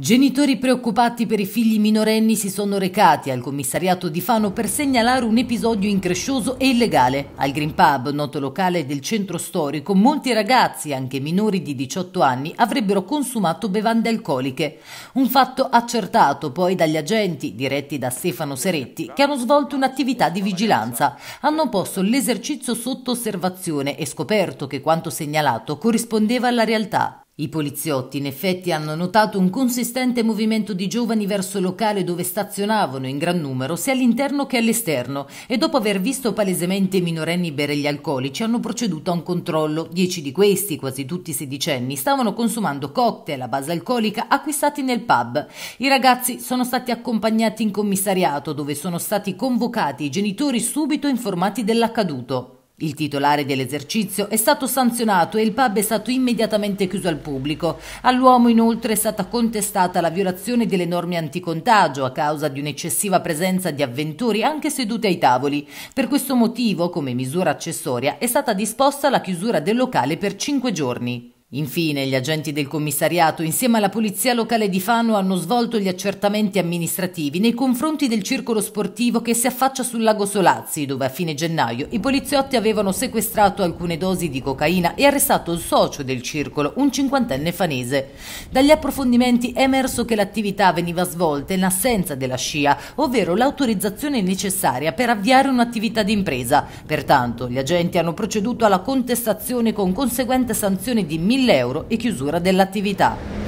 Genitori preoccupati per i figli minorenni si sono recati al commissariato di Fano per segnalare un episodio increscioso e illegale. Al Green Pub, noto locale del centro storico, molti ragazzi, anche minori di 18 anni, avrebbero consumato bevande alcoliche. Un fatto accertato poi dagli agenti, diretti da Stefano Seretti, che hanno svolto un'attività di vigilanza. Hanno posto l'esercizio sotto osservazione e scoperto che quanto segnalato corrispondeva alla realtà. I poliziotti in effetti hanno notato un consistente movimento di giovani verso il locale dove stazionavano in gran numero sia all'interno che all'esterno e dopo aver visto palesemente i minorenni bere gli alcolici hanno proceduto a un controllo. Dieci di questi, quasi tutti sedicenni, stavano consumando cocktail a base alcolica acquistati nel pub. I ragazzi sono stati accompagnati in commissariato dove sono stati convocati i genitori subito informati dell'accaduto. Il titolare dell'esercizio è stato sanzionato e il pub è stato immediatamente chiuso al pubblico. All'uomo inoltre è stata contestata la violazione delle norme anticontagio a causa di un'eccessiva presenza di avventori anche seduti ai tavoli. Per questo motivo, come misura accessoria, è stata disposta la chiusura del locale per cinque giorni. Infine, gli agenti del commissariato, insieme alla polizia locale di Fano, hanno svolto gli accertamenti amministrativi nei confronti del circolo sportivo che si affaccia sul lago Solazzi, dove a fine gennaio i poliziotti avevano sequestrato alcune dosi di cocaina e arrestato il socio del circolo, un cinquantenne fanese. Dagli approfondimenti è emerso che l'attività veniva svolta in assenza della SCIA, ovvero l'autorizzazione necessaria per avviare un'attività d'impresa. Pertanto, gli agenti hanno proceduto alla contestazione con conseguente sanzione di 1.000 1.000 euro e chiusura dell'attività.